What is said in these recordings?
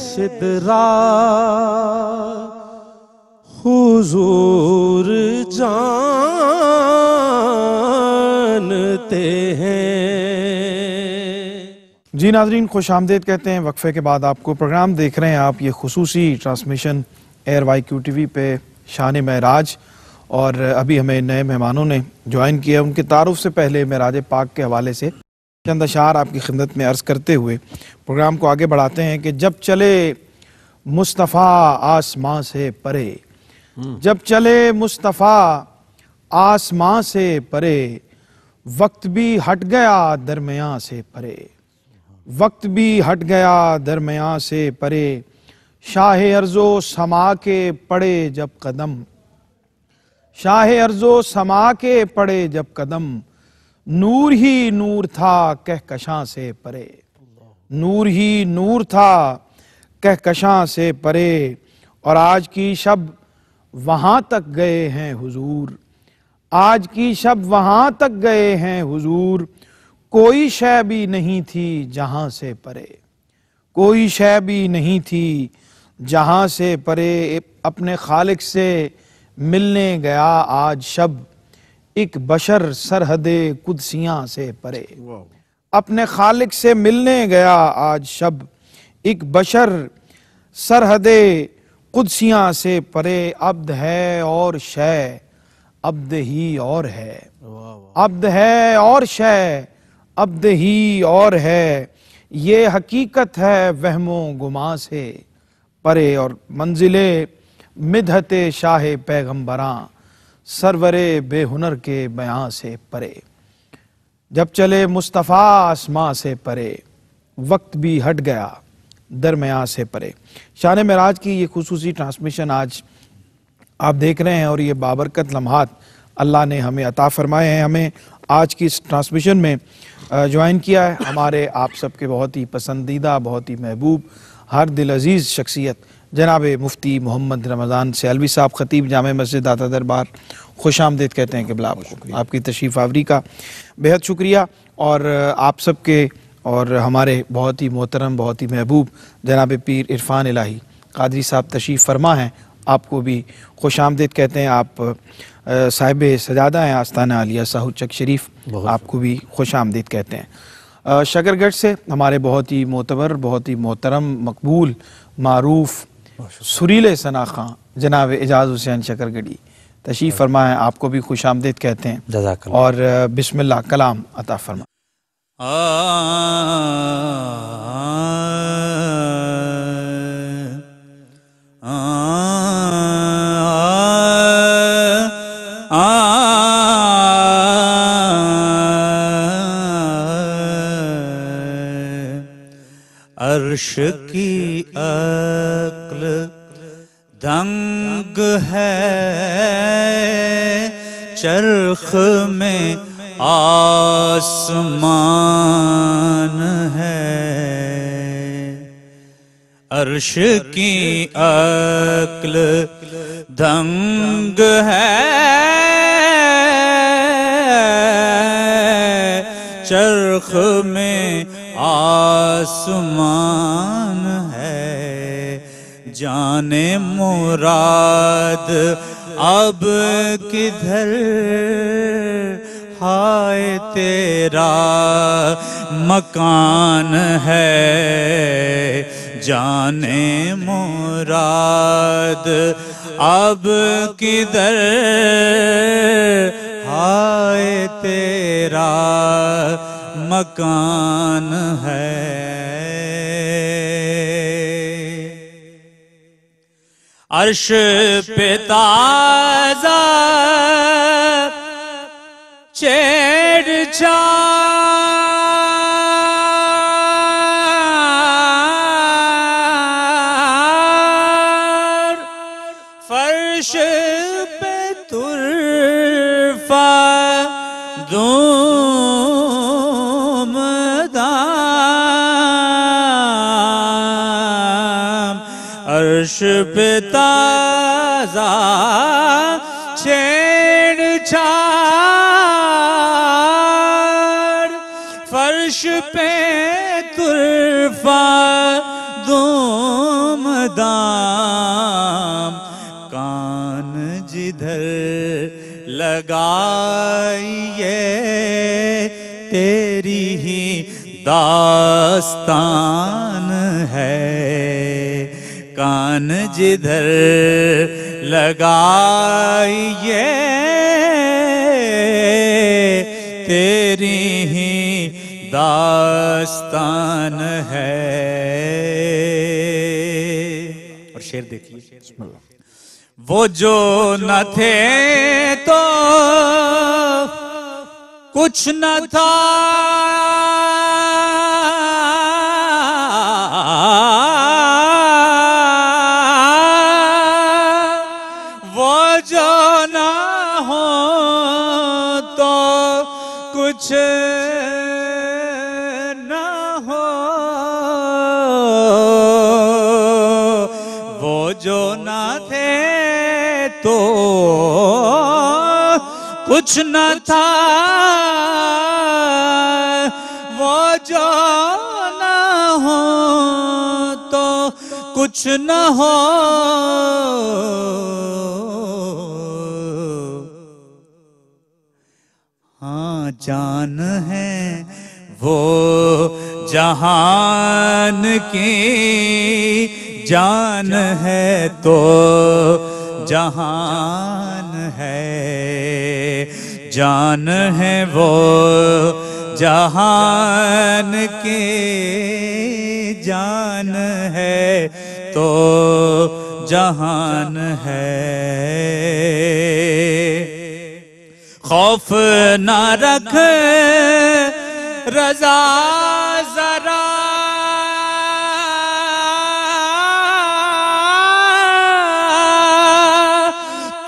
सिदरा हुजूर जानते हैं जी नाजरीन खुश आमदेद कहते हैं वक्फे के बाद आपको प्रोग्राम देख रहे हैं आप ये खसूसी transmission A R Y Q T V पे शान महराज और अभी हमें नए मेहमानों ने ज्वाइन किया उनके तारुफ से पहले महराज पाक के हवाले से चंद अशार आपकी खिदत में अर्ज़ करते हुए प्रोग्राम को आगे बढ़ाते हैं कि जब चले मुस्तफ़ा आसमां से परे हम्म। जब चले मुस्तफ़ा आसमां से परे वक्त भी हट गया दरमियाँ से परे वक्त भी हट गया दरमियाँ से परे शाह अर्जो समा के पड़े जब कदम शाह अर्जो समा के पड़े जब कदम नूर ही नूर था कहकशां से परे नूर ही नूर था कहकशां से परे और आज की शब वहाँ तक गए हैं हुजूर आज की शब वहाँ तक गए हैं हुजूर कोई शय भी नहीं थी जहाँ से परे कोई शय भी नहीं थी जहाँ से परे अपने खालिक से मिलने गया आज शब एक बशर सरहद कुदसिया से परे अपने खालिक से मिलने गया आज शब एक बशर सरहद कुदसिया से परे अब्द है और शय अब्द ही और है अब्द है और शय अब्द ही और है ये हकीकत है वहमो गुमा से परे और मंजिले मिधते शाहे पैगम्बरा सरवरे बेहुनर के बयां से परे जब चले मुस्तफ़ा आसमां से परे वक्त भी हट गया दरमया से परे शान मराज की ये खसूसी ट्रांसमिशन आज आप देख रहे हैं और ये बाबरकत लम्हात अल्लाह ने हमें अता फरमाए हैं हमें आज की इस ट्रांसमिशन में ज्वाइन किया है हमारे आप सबके बहुत ही पसंदीदा बहुत ही महबूब हर दिल अजीज़ शख्सियत जनाब मुफ्ती मोहम्मद रमज़ान सैलवी साहब ख़तीब जाम मस्जिद दाता दरबार खुश आमदेद कहते हैं किबला आपको आपकी तशीफ़ आवरी का बेहद शुक्रिया और आप सब के और हमारे बहुत ही मोहतरम बहुत ही महबूब जनाब पीर इरफान इलाही कादरी साहब तशीफ़ फरमा हैं आपको भी खुश आमदेद कहते हैं आप साहिब सजादा हैं आस्ताना आलिया साहू चक शरीफ आपको भी खुश आमदेद कहते हैं शकरगढ़ से हमारे बहुत ही मोतबर बहुत ही मोहतरम मकबूल मरूफ़ सुरील सना खां जनाब एजाज हुसैन शकरगढ़ी तशीफ़ फरमा है आपको भी खुश आमदेद कहते हैं और बिस्मिल्ला कलाम अता फरमा अर्श की अ दंग है चरख में आसमान है अर्श की अक्ल दंग है चरख में आसमान जाने मुराद अब किधर हाय तेरा मकान है जाने मुराद अब किधर हाय तेरा मकान है अर्श पे ताजा छेड़छाड़ अर्श पे ताजा छेड़छाड़ फर्श पे तुरफा दूमदाम कान जिधर लगाइए तेरी ही दास्तान है कान जिधर लगाइए तेरी ही दास्तान है और शेर देखिए वो जो न थे तो कुछ न था कुछ ना हो वो जो ना थे तो कुछ न था वो जो ना हो तो कुछ न हो जान है वो जहान की जान है तो जहान है जान है वो जहान के जान है तो जहान है खौफ न रख रजा जरा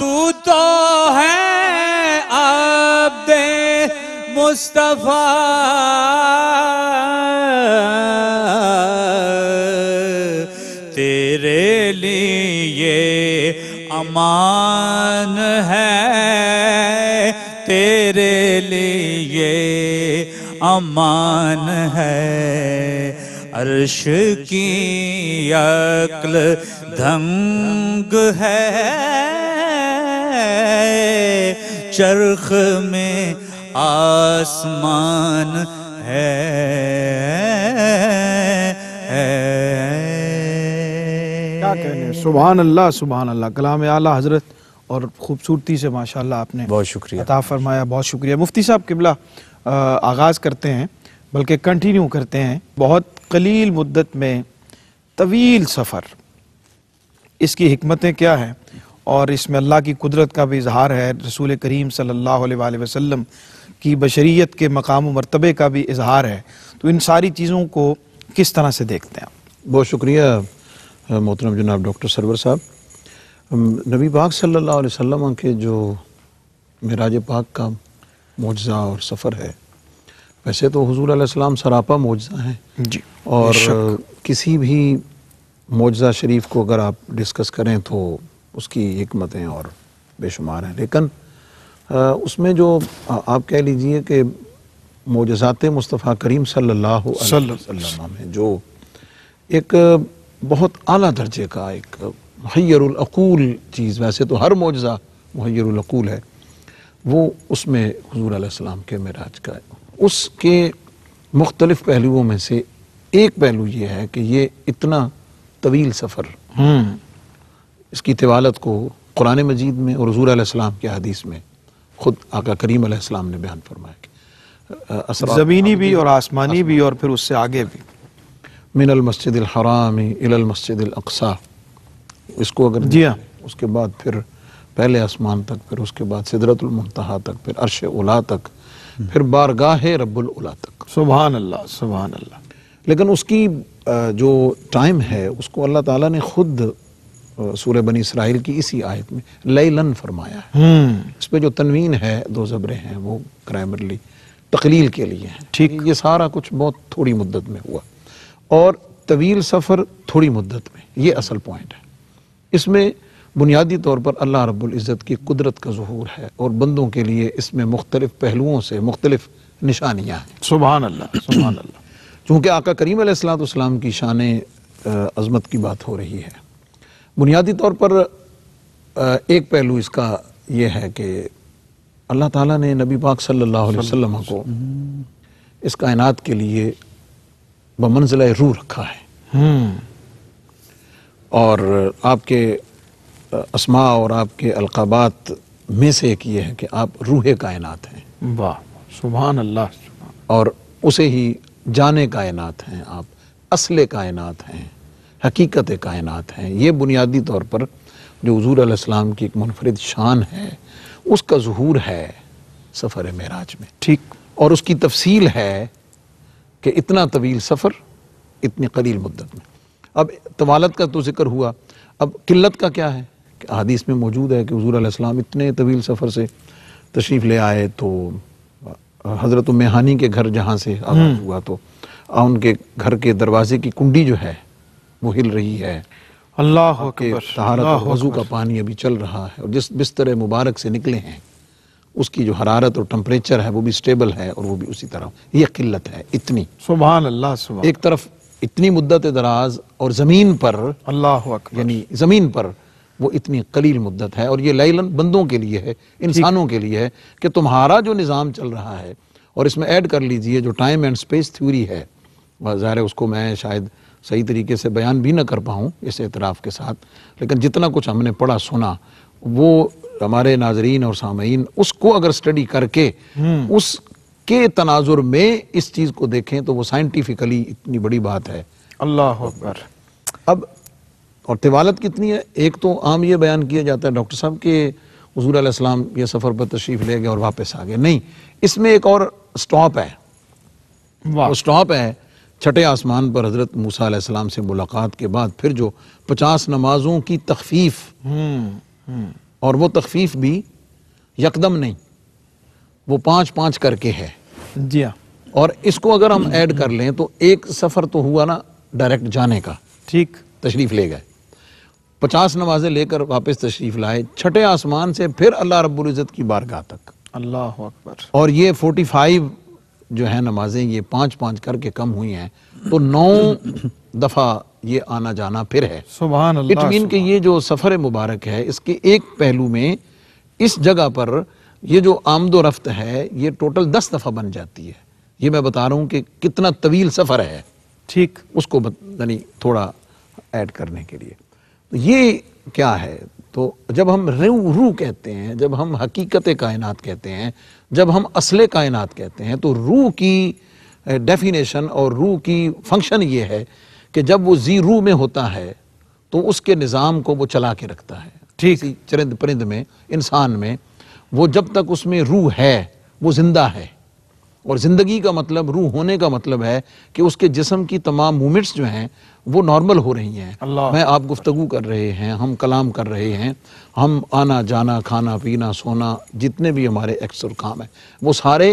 तू तो है अब दे मुस्तफा तेरे लिए अमान है लिए अमान है अर्श की अक्ल धंग है चरख में आसमान है, सुबहान अल्लाह सुबहान अल्लाह कलाम आला हजरत और खूबसूरती से माशाल्लाह आपने बहुत शुक्रिया अता फरमाया बहुत शुक्रिया मुफ्ती साहब किबला आगाज़ करते हैं बल्कि कंटिन्यू करते हैं बहुत कलील मुद्दत में तवील सफ़र इसकी हमतें क्या हैं और इसमें अल्लाह की कुदरत का भी इजहार है रसूल करीम सल्ला वसम की बशरीत के मकाम मरतबे का भी इजहार है तो इन सारी चीज़ों को किस तरह से देखते हैं आप बहुत शुक्रिया मोहतरम जनाब डॉक्टर सरवर साहब नबी पाक सल्लल्लाहु अलैहि वसल्लम के जो मराज पाक का मुआजा और सफ़र है वैसे तो हजूर आसमाम सरापा मुआजा हैं जी और किसी भी मुआजा शरीफ को अगर आप डिस्कस करें तो उसकी हमतें और बेशुमार हैं लेकिन उसमें जो आप कह लीजिए कि मोजात मुस्तफ़ा करीम सल्लल्लाहु अलैहि वसल्लम जो एक बहुत आला दर्जे का एक मुहैरकूल चीज़ वैसे तो हर मुआजा मुहैरकूल है वो उसमें हजूर आसमाम के मराज का है उसके मुख्तलफ पहलुओं में से एक पहलू ये है कि ये इतना तवील सफ़र हम्म। इसकी तवालत को कुरान मजीद में और हजूर आसमाम के हदीस में ख़ुद आका करीम ने बयान फरमाया कि ज़मीनी भी और आसमानी भी और फिर उससे आगे भी मिनल मस्जिद हराम मस्जिद अक़सा इसको अगर हाँ। दिया उसके बाद फिर पहले आसमान तक फिर उसके बाद सिदरतुलमतहा तक फिर अरश उला तक हम्म। फिर बारगाह रब्बुल उला तक सुबह अल्लाह सुबह अल्लाह लेकिन उसकी जो टाइम है उसको अल्लाह ताला ने खुद सूर्य बनी इसराइल की इसी आयत में लैलन फरमाया है हम्म। इस पर जो तनवीन है दो जबरे हैं वो ग्रामरली तकलील के लिए हैं ठीक ये सारा कुछ बहुत थोड़ी मुद्दत में हुआ और तवील सफ़र थोड़ी मुद्दत में ये असल पॉइंट है इसमें बुनियादी तौर पर अल्लाह रबुल्ज़त की कुदरत का जहूर है और बंदों के लिए इसमें मुख्तलिफ़ पहलुओं से मुख्तलिफ़ निशानियाँ हैं सुबहान अल्लाह सुबहान अल्लाह चूँकि आका करीम अलैहिस्सलाम की शान अजमत की बात हो रही है बुनियादी तौर पर एक पहलू इसका यह है कि अल्लाह ताला ने नबी पाक सल्लल्लाहु अलैहि वसल्लम को इस कायनात के लिए बमंजिल रूह रखा है हम्म। और आपके असमा और आपके अलकाबात में से एक ये है कि आप रूह कायनात हैं वाह सुबह अल्लाह और उसे ही जाने कायनात हैं आप असल कायनात हैं हकीकत कायनात हैं ये बुनियादी तौर पर जो हजूर आसमाम की एक मुनफरद शान है उसका जहूर है सफ़र मराज में ठीक और उसकी तफसील है कि इतना तवील सफ़र इतनी कलील मुद्दत में अब तवालत का तो जिक्र हुआ अब किल्लत का क्या है हदीस में मौजूद है कि हजूर आसमाम इतने तवील सफ़र से तशरीफ़ ले आए तो हज़रत मेहानी के घर जहाँ से आगाज हम्म। हुआ तो उनके घर के दरवाजे की कुंडी जो है वो हिल रही है अल्लाह के तहारत वजू का पानी अभी चल रहा है और जिस बिस्तर मुबारक से निकले हैं उसकी जो हरारत और टम्परेचर है वो भी स्टेबल है और वो भी उसी तरह यह किल्लत है इतनी सुबह अल्लाह एक तरफ इतनी मुद्दत दराज और ज़मीन पर अल्लाह यानी ज़मीन पर वो इतनी कलील मुद्दत है और ये लैलन बंदों के लिए है इंसानों के लिए है कि तुम्हारा जो निज़ाम चल रहा है और इसमें ऐड कर लीजिए जो टाइम एंड स्पेस थ्योरी है ज़ाहिर उसको मैं शायद सही तरीके से बयान भी ना कर पाऊँ इस एतराफ़ के साथ लेकिन जितना कुछ हमने पढ़ा सुना वो हमारे नाजरीन और सामीन उसको अगर स्टडी करके हम्म। उस के तनाजुर में इस चीज़ को देखें तो वो साइंटिफिकली इतनी बड़ी बात है अल्लाह अकबर अब और तिवालत कितनी है एक तो आम ये बयान किया जाता है डॉक्टर साहब के हजूर आसमाम ये सफ़र पर तशरीफ ले गए और वापस आ गए नहीं इसमें एक और स्टॉप है वो स्टॉप है छठे आसमान पर हज़रत मूसा आसमाम से मुलाकात के बाद फिर जो पचास नमाजों की तखफीफ हम्म, हम्म। और वो तखफीफ भी यकदम नहीं वो पांच पांच करके है जी हाँ और इसको अगर हम ऐड कर लें तो एक सफ़र तो हुआ ना डायरेक्ट जाने का ठीक तशरीफ़ ले गए पचास नमाजें लेकर वापस तशरीफ़ लाए छठे आसमान से फिर अल्लाह इज़्ज़त की बारगाह तक अल्लाह अकबर और ये फोर्टी फाइव जो है नमाजें ये पांच पांच करके कम हुई हैं तो नौ दफ़ा ये आना जाना फिर है सुबह इट मीन के ये जो सफ़र मुबारक है इसके एक पहलू में इस जगह पर ये जो आमदो रफ्त है ये टोटल दस दफ़ा बन जाती है ये मैं बता रहा हूँ कि कितना तवील सफ़र है ठीक उसको यानी थोड़ा ऐड करने के लिए तो ये क्या है तो जब हम रू रू कहते हैं जब हम हकीकत कायनात कहते हैं जब हम असले कायनात कहते हैं तो रू की डेफिनेशन और रू की फंक्शन ये है कि जब वो जी रू में होता है तो उसके निज़ाम को वो चला के रखता है ठीक चरिंद परिंद में इंसान में वो जब तक उसमें रूह है वो जिंदा है और ज़िंदगी का मतलब रूह होने का मतलब है कि उसके जिसम की तमाम मूवमेंट्स जो हैं वो नॉर्मल हो रही हैं मैं आप गुफ्तु कर रहे हैं हम कलाम कर रहे हैं हम आना जाना खाना पीना सोना जितने भी हमारे एक्सर काम हैं वो सारे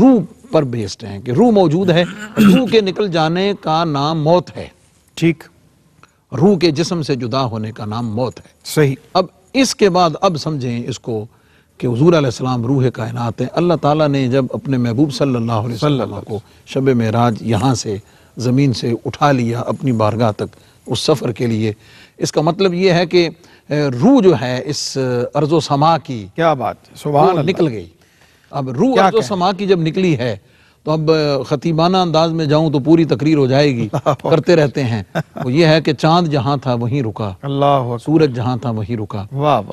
रूह पर बेस्ड हैं कि रूह मौजूद है रूह के निकल जाने का नाम मौत है ठीक रूह के जिसम से जुदा होने का नाम मौत है सही अब इसके बाद अब समझें इसको कि हजूर आसमाम रूह कायनत हैं अल्लाह ताली ने जब अपने महबूब सल्ला को शब महराज यहाँ से ज़मीन से उठा लिया अपनी बारगाह तक उस सफ़र के लिए इसका मतलब ये है कि रूह जो है इस अर्ज़ो समा की क्या बात सुबह निकल गई अब रूह अर्ज़ो समा की जब निकली है तो अब ख़तीबाना अंदाज में जाऊं तो पूरी तकरीर हो जाएगी करते रहते हैं वो ये है कि चांद जहां था वहीं रुका अल्लाह सूरज जहां था वहीं रुका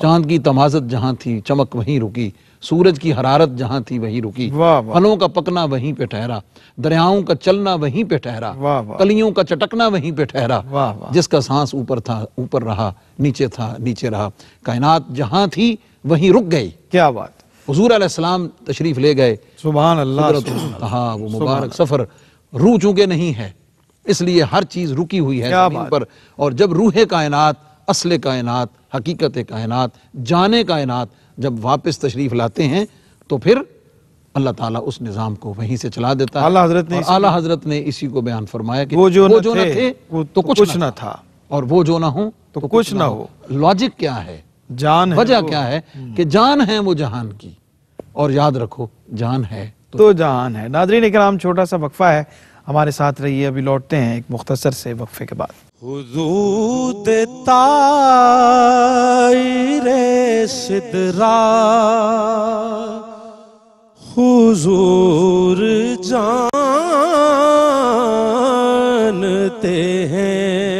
चांद की तमाजत जहां थी चमक वहीं रुकी सूरज की हरारत जहाँ थी वहीं रुकी फलों का पकना वहीं पे ठहरा दरियाओं का चलना वहीं पे ठहरा कलियों का चटकना वहीं पे ठहरा जिसका सांस ऊपर था ऊपर रहा नीचे था नीचे रहा कायनात जहाँ थी वहीं रुक गई क्या बात हजूर आसलाम तशरीफ़ ले गए सुबह अल्लाह हाँ वो मुबारक सफ़र रू चूँकि नहीं है इसलिए हर चीज़ रुकी हुई है पर और जब रूहे कायनात असल कायनात हकीकत कायनात जाने कायनात जब वापस तशरीफ़ लाते हैं तो फिर अल्लाह ताला उस निज़ाम को वहीं से चला देता है आला हजरत ने आला हजरत ने इसी को बयान फरमाया कि वो जो वो जो न थे, तो, तो कुछ ना था और वो जो ना हो तो, तो कुछ ना हो लॉजिक क्या है जान वजह क्या है कि जान है वो जहान की और याद रखो जान है तो, तो जान है ने कराम छोटा सा वक्फा है हमारे साथ रहिए अभी लौटते हैं एक मुख्तसर से वक्फे के बाद सिदरा हुजूर जानते हैं